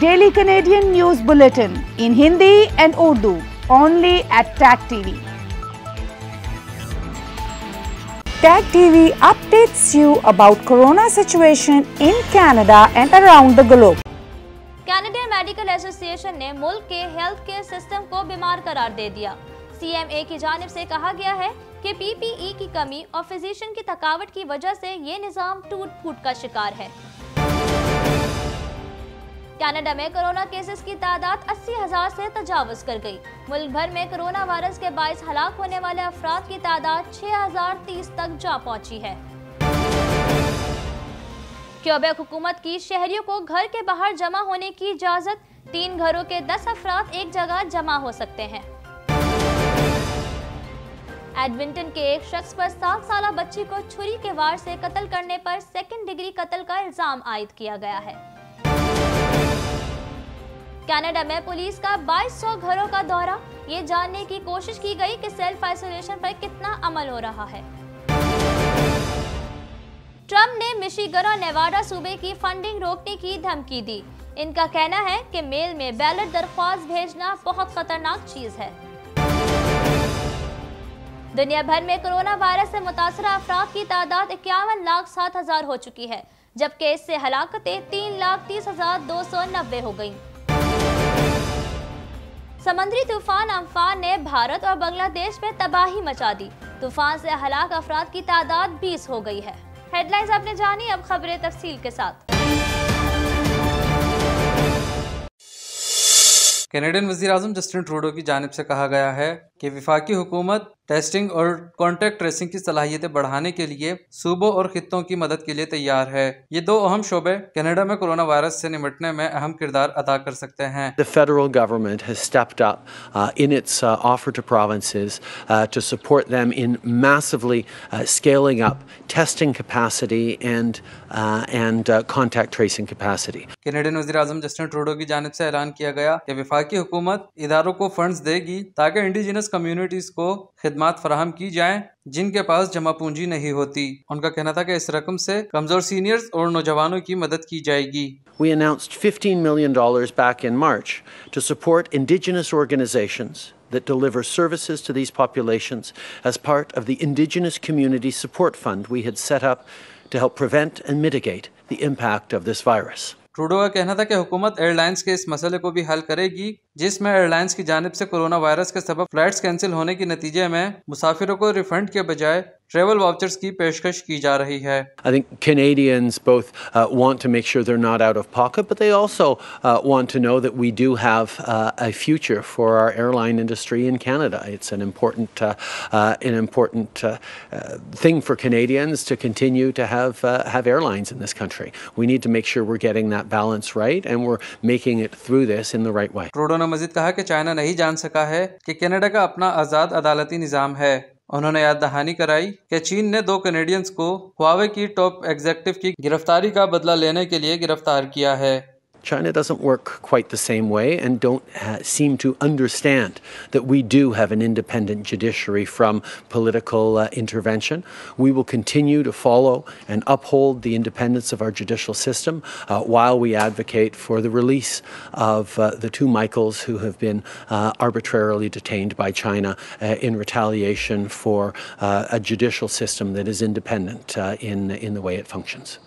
Daily Canadian news bulletin in Hindi and Urdu only at tag TV tag TV updates you about corona situation in Canada and around the globe Canada Medical Association ने मुल्क के health care system को बीमार करार दे दिया CMA की जानिब से कहा गया है कि पीपीई e की कमी और फिजिशियन की थकावट की वजह से ये निज़ाम टूट फूट का शिकार है कनाडा में कोरोना केसेस की तादाद अस्सी हजार ऐसी तजावज कर गई मुल्क भर में कोरोना वायरस के बायस हलाक होने वाले अफराद की तादाद 6030 तक जा पहुंची है क्योबेक हुकूमत की शहरियों को घर के बाहर जमा होने की इजाज़त तीन घरों के दस अफराद एक जगह जमा हो सकते हैं एडमिंटन के एक शख्स पर सात साल बच्ची को छुरी के वार से कत्ल करने पर सेकेंड डिग्री कत्ल का इल्जाम आयद किया गया है कनाडा में पुलिस का 2200 घरों का दौरा ये जानने की कोशिश की गई कि सेल्फ आइसोलेशन पर कितना अमल हो रहा है ट्रंप ने मिशीगन और नेवाडा सूबे की फंडिंग रोकने की धमकी दी इनका कहना है कि मेल में बैलेट दरख्वास्त भेजना बहुत खतरनाक चीज है दुनिया भर में कोरोना वायरस से मुतासर अफराद की तादाद इक्यावन लाख सात हजार हो चुकी है जबकि इससे हलाकते तीन लाख तीस हजार दो सौ नब्बे हो गयी समुद्री तूफान अम्फान ने भारत और बांग्लादेश में तबाही मचा दी तूफान से हलाक अफराद की तादाद 20 हो गई है हेडलाइंस आपने जानी अब खबरें तफसील के साथ कैनेडियन वजीर अजम जस्टिन ट्रूडो की जानब से कहा गया है कि विफाकी हुकूमत टेस्टिंग और कॉन्टेक्ट ट्रेसिंग की सलाहियतें बढ़ाने के लिए सूबों और खितों की मदद के लिए तैयार है ये दो अहम शोबे कनाडा में कोरोना वायरस से निपटने में अहम किरदार अदा कर सकते हैं The federal government has stepped Justin Trudeau की जानब से ऐलान किया गया कि विफाकी हुकूमत इदारों को फंड्स देगी ताकि इंडिजिनस डिस्ट्रेस कम्युनिटीज़ को खिदमत फराहम की जाएँ जिनके पास जमा पूंजी नहीं होती उनका कहना था कि इस रकम से कमज़ोर सीनियर्स और नौजवानों की मदद की जाएगी We announced $15 million back in March to support indigenous organizations that deliver services to these populations as part of the Indigenous Community Support Fund we had set up to help prevent and mitigate the impact of this virus. Trudeau का कहना था कि हुकूमत airlines के इस मसले को भी हल करेगी जिसमें एयरलाइंस की जानब से कोरोना वायरस के सबब फ्लाइट्स कैंसिल होने के नतीजे में मुसाफिरों को रिफंड के बजाय I think Canadians both uh, want to make sure they're not out of pocket, but they also uh, want to know that we do have uh, a future for our airline industry in Canada. It's an important, an important thing for Canadians to continue to have have airlines in this country. We need to make sure we're getting that balance right and we're making it through this in the right way. Trudeau ne mazid kaha ki China nahi jaan saka hai ki Canada ka apna azad उन्होंने याद दहानी कराई कि चीन ने दो Canadians को Huawei की top executive की गिरफ्तारी का बदला लेने के लिए गिरफ्तार किया है China doesn't work quite the same way and don't ha- seem to understand that we do have an independent judiciary from political uh, intervention. We will continue to follow and uphold the independence of our judicial system uh, while we advocate for the release of uh, the two Michaels who have been uh, arbitrarily detained by China uh, in retaliation for uh, a judicial system that is independent in, in the way it functions.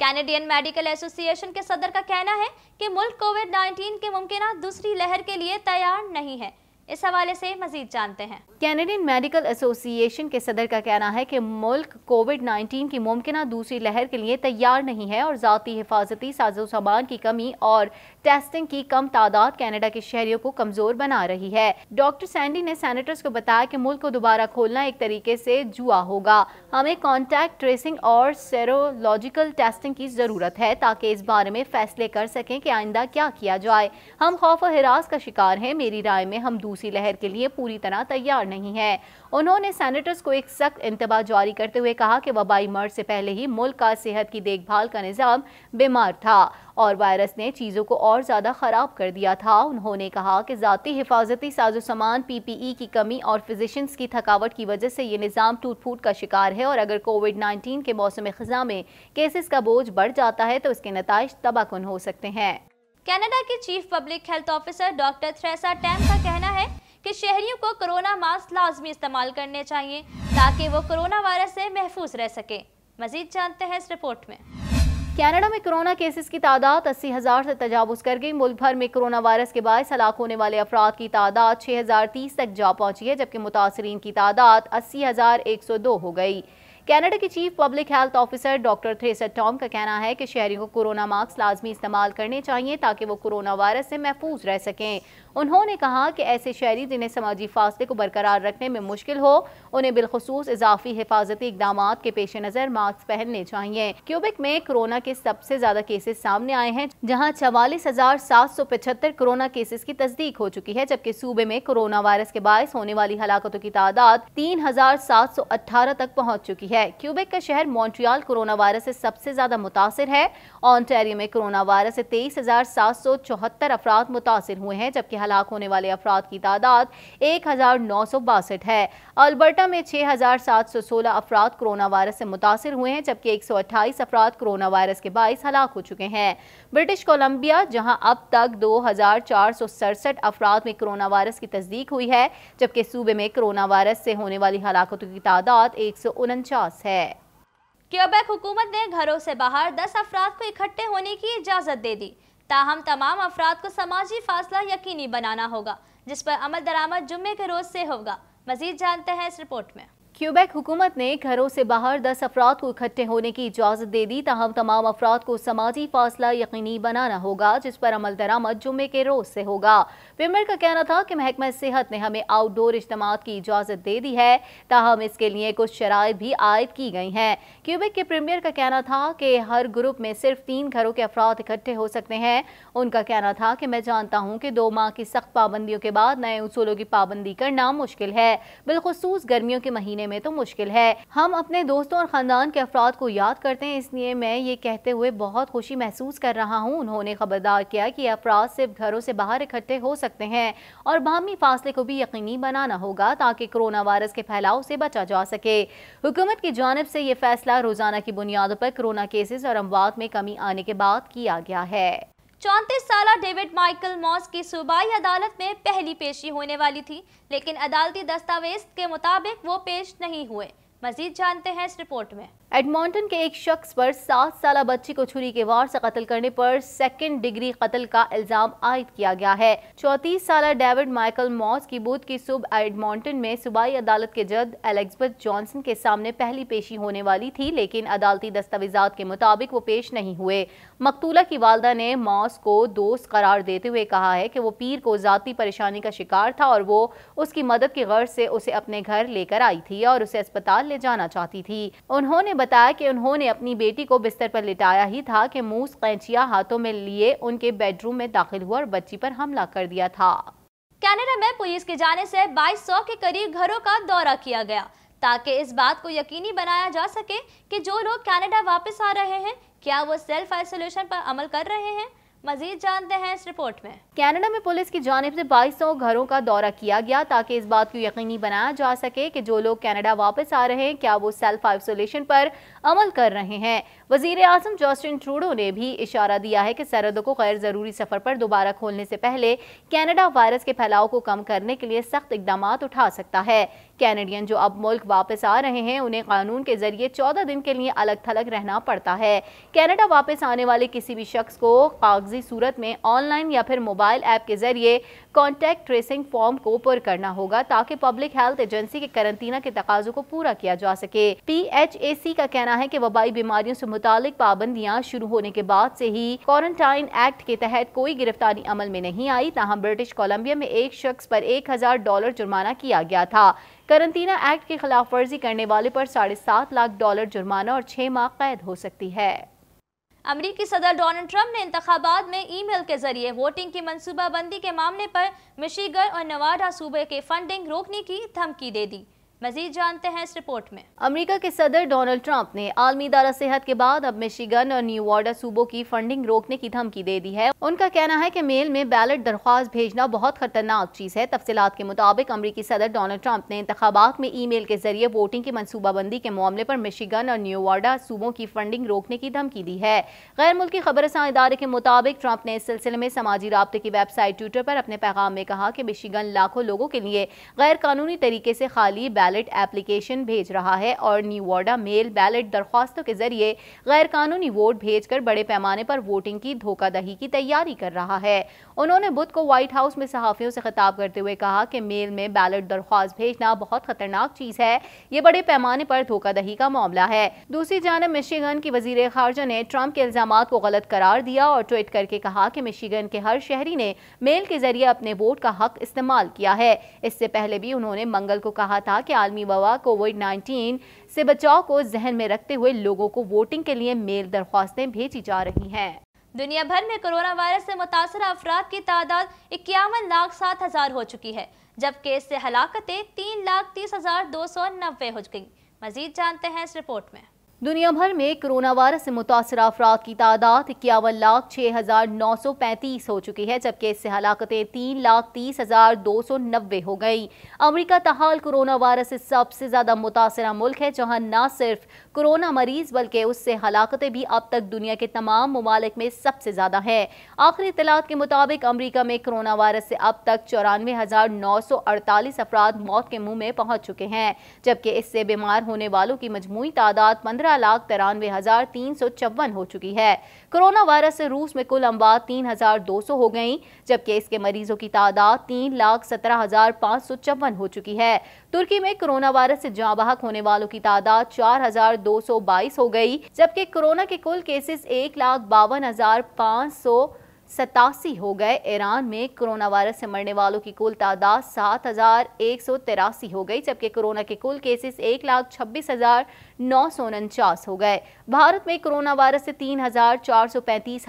Canadian Medical Association के सदर का कहना है कि मुल्क Covid 19 के मुमकिन दूसरी लहर के लिए तैयार नहीं है इस हवाले से मजीद जानते हैं कैनेडियन मेडिकल एसोसिएशन के सदर का कहना है कि मुल्क कोविड 19 की मुमकिन दूसरी लहर के लिए तैयार नहीं है और ज़ाती हिफाजती साजो सामान की कमी और टेस्टिंग की कम तादाद कनाडा के शहरियों को कमज़ोर बना रही है डॉक्टर सैंडी ने सैनिटर्स को बताया कि मुल्क को दोबारा खोलना एक तरीके से जुआ होगा हमें कॉन्टैक्ट ट्रेसिंग और सेरोलॉजिकल टेस्टिंग की ज़रूरत है ताकि इस बारे में फैसले कर सकें कि आइंदा क्या किया जाए हम खौफ और हिरास का शिकार है मेरी राय में हम दूसरे दूसरी लहर के लिए पूरी तरह तैयार नहीं है उन्होंने सैनिटर्स को एक सख्त इंतबाह जारी करते हुए कहा कि वबाई मर्ज से पहले ही मुल्क का सेहत की देखभाल का निज़ाम बीमार था और वायरस ने चीज़ों को और ज़्यादा ख़राब कर दिया था उन्होंने कहा कि ज़ाती हिफाजती साजो सामान पी पी ई की कमी और फिजिशंस की थकावट की वजह से ये निज़ाम टूट फूट का शिकार है और अगर कोविड नाइन्टीन के मौसम ख़जा में केसेस का बोझ बढ़ जाता है तो इसके नतज तबाहकुन हो सकते हैं कनाडा के chief public health officer doctor Theresa Tam का कहना कि शहरियों को कोरोना मास्क लाजमी इस्तेमाल करने चाहिए ताकि वो कोरोना वायरस से महफूज रह सके मजीद जानते हैं इस रिपोर्ट में कनाडा में कोरोना केसेस की तादाद अस्सी हज़ार से तजावज़ कर गई मुल्क भर में कोरोना वायरस के बायस हलाक होने वाले अफराद की तादाद छः हज़ार तीस तक जा पहुंची है जबकि मुतासरीन की तादाद अस्सी हज़ार एक सौ दो हो गई कनाडा के chief public health officer doctor Theresa Tam का कहना है कि शहरी को कोरोना मास्क लाजमी इस्तेमाल करने चाहिए ताकि वो कोरोना वायरस से महफूज रह सकें उन्होंने कहा कि ऐसे शहरी जिन्हें समाजी फासले को बरकरार रखने में मुश्किल हो उन्हें बिलखसूस इजाफी हिफाजती इकदाम के पेश नज़र मास्क पहनने चाहिए क्यूबिक में कोरोना के सबसे ज्यादा केसेज सामने आए हैं जहाँ चवालीस हजार सात सौ पचहत्तर कोरोना केसेज की तस्दीक हो चुकी है जबकि सूबे में कोरोना वायरस के बायस होने वाली हलाकतों की तादाद तीन हजार सात सौ अठारह तक पहुँच चुकी है है क्यूबेक का शहर मॉन्ट्रियल कोरोना वायरस से सबसे ज़्यादा मुतासर है ऑनटेरियो में कोरोना वायरस से तेईस हज़ार सात सौ चौहत्तर अफराद मुतासर हुए हैं जबकि हलाक होने वाले अफराद की तादाद एक हज़ार नौ सौ बासठ है अल्बर्टा में छह हज़ार सात सौ सोलह अफराद कोरोना वायरस से मुतासर हुए हैं जबकि एक सौ अट्ठाईस अफराद कोरोना वायरस के बाईस हलाक हो चुके हैं ब्रिटिश कोलम्बिया जहाँ अब तक दो हज़ार चार सौ सड़सठ अफराद में कोरोना वायरस की तस्दीक हुई है जबकि सूबे में कोरोना वायरस से होने वाली हलाकतों की तादाद एक सौ उनचास खास है क्योबैक हुकूमत ने घरों से बाहर दस अफराद को इकट्ठे होने की इजाज़त दे दी ताहम तमाम अफराद को समाजी फासला यकीनी बनाना होगा जिस पर अमल दरामद जुम्मे के रोज से होगा मजीद जानते हैं इस रिपोर्ट में क्यूबेक हुकूमत ने घरों से बाहर 10 अफराद को इकट्ठे होने की इजाज़त दे दी तहम तमाम अफराद को समाजी फासला यकीनी बनाना होगा जिस पर अमल दरामद जुमे के रोज़ से होगा पेमर का कहना था कि महकमा सेहत ने हमें आउटडोर इज्तम की इजाज़त दे दी है ताहम इसके लिए कुछ शराय भी आयद की गई हैं क्यूबेक के प्रीमियर का कहना था कि हर ग्रुप में सिर्फ तीन घरों के अफराद इकट्ठे हो सकते हैं उनका कहना था कि मैं जानता हूँ कि दो माह की सख्त पाबंदियों के बाद नए उसूलों की पाबंदी करना मुश्किल है बिलखसूस गर्मियों के महीने में तो मुश्किल है हम अपने दोस्तों और ख़ानदान के अफराद को याद करते हैं इसलिए मैं ये कहते हुए बहुत खुशी महसूस कर रहा हूँ उन्होंने खबरदार किया कि अफराद सिर्फ घरों से बाहर इकट्ठे हो सकते हैं और बाहमी फासले को भी यकीनी बनाना होगा ताकि कोरोना वायरस के फैलाव से बचा जा सके हुकूमत की जानब से ये फैसला रोज़ाना की बुनियादों पर कोरोना केसेस और अमवात में कमी आने के बाद किया गया है चौंतीस साल डेविड माइकल मॉस की सूबाई अदालत में पहली पेशी होने वाली थी लेकिन अदालती दस्तावेज के मुताबिक वो पेश नहीं हुए मजीद जानते हैं इस रिपोर्ट में एडमोंटन के एक शख्स पर सात साल बच्ची को छुरी के वार से कत्ल करने पर सेकेंड डिग्री कत्ल का इल्जाम आयद किया गया है चौतीस साल डेविड माइकल मॉस की बुध की सुबह एडमोंटन में सुबाई अदालत के जज एलेक्सबर्थ जॉनसन के सामने पहली पेशी होने वाली थी लेकिन अदालती दस्तावेजा के मुताबिक वो पेश नहीं हुए मकतूला की वालदा ने मॉस को दोस्त करार देते हुए कहा है कि वो पीर को ज़ाती परेशानी का शिकार था और वो उसकी मदद की गर्ज से उसे अपने घर लेकर आई थी और उसे अस्पताल ले जाना चाहती थी उन्होंने बताया कि उन्होंने अपनी बेटी को बिस्तर पर लिटाया ही था कि मूस कैंचिया हाथों में लिए उनके बेडरूम में दाखिल हुआ और बच्ची पर हमला कर दिया था कनाडा में पुलिस के जाने से 2200 के करीब घरों का दौरा किया गया ताकि इस बात को यकीनी बनाया जा सके कि जो लोग कनाडा वापस आ रहे हैं क्या वो सेल्फ आइसोलेशन पर अमल कर रहे हैं मजीद जानते हैं इस रिपोर्ट में कनाडा में पुलिस की जानब से 2200 घरों का दौरा किया गया ताकि इस बात को यकीनी बनाया जा सके कि जो लोग कनाडा वापस आ रहे हैं क्या वो सेल्फ आइसोलेशन पर अमल कर रहे हैं वजीर आजम जॉस्टिन ट्रूडो ने भी इशारा दिया है कि सरहदों को गैर ज़रूरी सफ़र पर दोबारा खोलने से पहले कैनेडा वायरस के फैलाव को कम करने के लिए सख्त इकदाम उठा सकता है कैनेडियन जो अब मुल्क वापस आ रहे हैं उन्हें कानून के जरिए चौदह दिन के लिए अलग थलग रहना पड़ता है कैनेडा वापस आने वाले किसी भी शख्स को कागजी सूरत में ऑनलाइन या फिर मोबाइल ऐप के जरिए कॉन्टैक्ट ट्रेसिंग फॉर्म को पुर करना होगा ताकि पब्लिक हेल्थ एजेंसी के करंतना के तकाजों को पूरा किया जा सके पी का कहना है की वबाई बीमारियों से मुतालिक पाबंदियाँ शुरू होने के बाद से ही क्वारंटाइन एक्ट के तहत कोई गिरफ्तारी अमल में नहीं आई तहम ब्रिटिश कोलम्बिया में एक शख्स पर एक हजार डॉलर जुर्माना किया गया था करंतना एक्ट की खिलाफ वर्जी करने वाले पर साढ़े सात लाख डॉलर जुर्माना और छह माह कैद हो सकती है अमरीकी सदर डोनाल्ड ट्रंप ने इंतबात में ईमेल के जरिए वोटिंग की मनसूबाबंदी के मामले पर मिशीगढ़ और नवाडा सूबे के फंडिंग रोकने की धमकी दे दी मजीद जानते हैं इस रिपोर्ट में अमेरिका के सदर डोनाल्ड ट्रंप ने आलमी इदारा सेहत के बाद अब मिशिगन और न्यू वार्डर सूबों की फंडिंग रोकने की धमकी दे दी है उनका कहना है कि मेल में बैलेट दरख्वास्त भेजना बहुत खतरनाक चीज है तफसीत के मुताबिक अमरीकी सदर डोनाल्ड ट्रंप ने इंतबात में ई मेल के जरिए वोटिंग की मनसूबाबंदी के मामले पर मिशिगन और न्यू वार्डा सूबों की फंडिंग रोकने की धमकी दी है गैर मुल्की खबर इदारे के मुताबिक ट्रंप ने इस सिलसिले में समाजी रबते की वेबसाइट ट्विटर पर अपने पैगाम में कहा कि मिशिगन लाखों लोगों के लिए गैर कानूनी तरीके से खाली बैलेट एप्लीकेशन भेज रहा है और न्यूवाडा मेल बैलेट दरख्वास्तों के जरिए गैरकानूनी वोट भेजकर बड़े पैमाने पर वोटिंग की धोखादही की तैयारी कर रहा है उन्होंने बुध को व्हाइट हाउस में सहाफ़ियों से खिताब करते हुए कहा कि मेल में बैलेट दरख्वास्त भेजना बहुत खतरनाक चीज़ है ये बड़े पैमाने पर धोखादही का मामला है दूसरी जानब मिशीगन की वजीर खारजा ने ट्रंप के इल्जाम को गलत करार दिया और ट्वीट करके कहा कि मिशीगन के हर शहरी ने मेल के जरिए अपने वोट का हक इस्तेमाल किया है इससे पहले भी उन्होंने मंगल को कहा था कि आलमी वबा कोविड 19 से बचाव को जहन में रखते हुए लोगों को वोटिंग के लिए मेल दरख्वास्तें भेजी जा रही हैं दुनिया भर में कोरोना वायरस से मुतासर अफराद की तादाद इक्यावन लाख सात हजार हो चुकी है जबकि इससे हलाकतें तीन लाख तीस हजार दो सौ नब्बे हो गई मजीद जानते हैं इस रिपोर्ट में दुनिया भर में कोरोना वायरस से मुतासर अफराद की तादाद इक्यावन लाख छः हज़ार नौ सौ पैंतीस हो चुकी है जबकि इससे हलाकतें तीन लाख तीस हज़ार दो सौ नब्बे हो गई अमरीका तहाल कोरोना वायरस से सबसे ज़्यादा मुतासर मुल्क है जहां न सिर्फ कोरोना मरीज बल्कि उससे हलाकतें भी अब तक दुनिया के तमाम ममालिक में सबसे ज़्यादा है आखिरी इतलात के मुताबिक अमरीका में कोरोना वायरस से अब तक चौरानवे हज़ार नौ सौ अड़तालीस अफराद मौत के मुँह में पहुँच चुके हैं जबकि इससे बीमार होने वालों की मजमू तादाद पंद्रह पंद्रह लाख तिरानवे हजार तीन सौ चौवन हो चुकी है कोरोना वायरस से रूस में कुल अमवात तीन हजार दो सौ हो गई जबकि इसके मरीजों की तादाद तीन लाख सत्रह हजार पाँच सौ चौवन हो चुकी है तुर्की में कोरोना वायरस से जहाँ बाहक होने वालों की तादाद चार हजार दो सौ बाईस हो गई जबकि कोरोना के कुल केसेस एक लाख बावन हजार पाँच सौ सतासी हो गए ईरान में कोरोना वायरस से मरने वालों की कुल तादाद सात हजार एक सौ तिरासी हो गई जबकि कोरोना के कुल केसेस एक लाख छब्बीस हजार नौ सौ उनचास हो गए भारत में कोरोना वायरस से तीन हजार चार सौ पैंतीस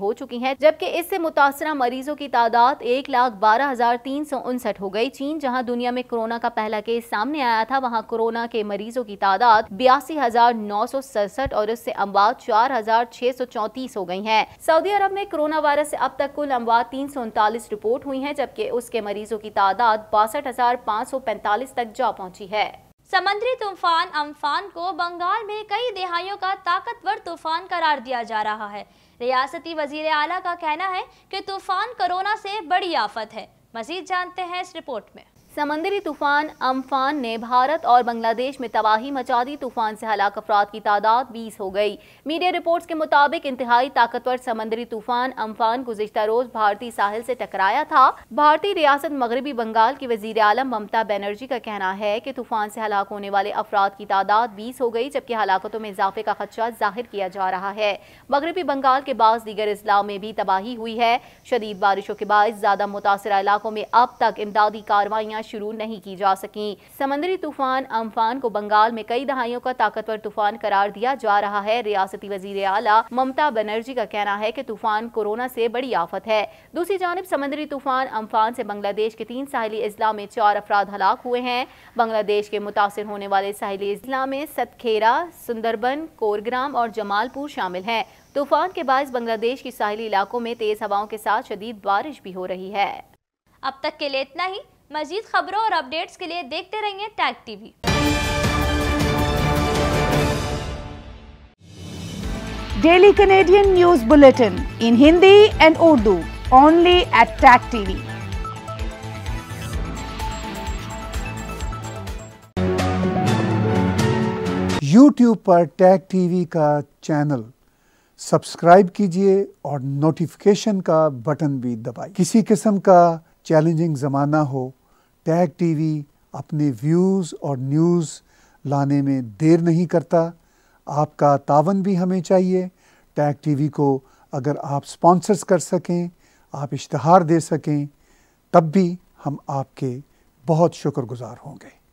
हो चुकी हैं जबकि इससे मुतासर मरीजों की तादाद एक लाख बारह हजार तीन सौ उनसठ हो गई चीन जहां दुनिया में कोरोना का पहला केस सामने आया था वहां कोरोना के मरीजों की तादाद बयासी हजार नौ सौ सड़सठ और इससे अमवात चार हजार छह सौ चौतीस हो गई है सऊदी अरब में कोरोना वायरस से अब तक कुल अमवात तीन सौ उनतालीस रिपोर्ट हुई है जबकि उसके मरीजों की तादाद बासठ हजार पाँच सौ पैंतालीस तक जा पहुँची है समंदरी तूफान अम्फान को बंगाल में कई दिहाइयों का ताकतवर तूफान करार दिया जा रहा है रियासती वजीर आला का कहना है कि तूफान कोरोना से बड़ी आफत है मजीद जानते हैं इस रिपोर्ट में समंदरी तूफान अम्फान ने भारत और बांग्लादेश में तबाही मचा दी तूफान से हलाक अफराद की तादाद 20 हो गई मीडिया रिपोर्ट्स के मुताबिक इंतहाई ताकतवर समंदरी तूफान अम्फान गुजशत रोज भारतीय साहिल से टकराया था भारतीय रियासत मगरबी बंगाल की वजीर आलम ममता बनर्जी का कहना है की तूफान से हलाक होने वाले अफराद की तादाद बीस हो गई जबकि हलाकतों में इजाफे का खदशा जाहिर किया जा रहा है मगरबी बंगाल के बाद दीगर अजला में भी तबाही हुई है शदीद बारिशों के बाद ज्यादा मुतासर इलाकों में अब तक इमदादी कार्रवाइयाँ शुरू नहीं की जा सकी समंदरी तूफान अम्फान को बंगाल में कई दहाइयों का ताकतवर तूफान करार दिया जा रहा है रियासती वजीर आला ममता बनर्जी का कहना है की तूफान कोरोना ऐसी बड़ी आफत है दूसरी जानब समी तूफान अम्फान ऐसी बांग्लादेश के तीन साहली अजला में चार अफराद हलाक हुए हैं बांग्लादेश के मुतासर होने वाले साहली अजला में सतखेरा सुंदरबन कोरग्राम और जमालपुर शामिल हैं तूफान के बायस बांग्लादेश की साहली इलाकों में तेज हवाओं के साथ शदीद बारिश भी हो रही है अब तक के लिए इतना ही मजीद खबरों और अपडेट्स के लिए देखते रहिए tag TV daily Canadian news bulletin in Hindi and Urdu only at tag TV YouTube पर टैग टीवी का चैनल सब्सक्राइब कीजिए और नोटिफिकेशन का बटन भी दबाए किसी किस्म का चैलेंजिंग ज़माना हो टैग टीवी अपने व्यूज़ और न्यूज़ लाने में देर नहीं करता आपका तावन भी हमें चाहिए टैग टीवी को अगर आप स्पॉन्सर्स कर सकें आप इश्तहार दे सकें तब भी हम आपके बहुत शुक्रगुजार होंगे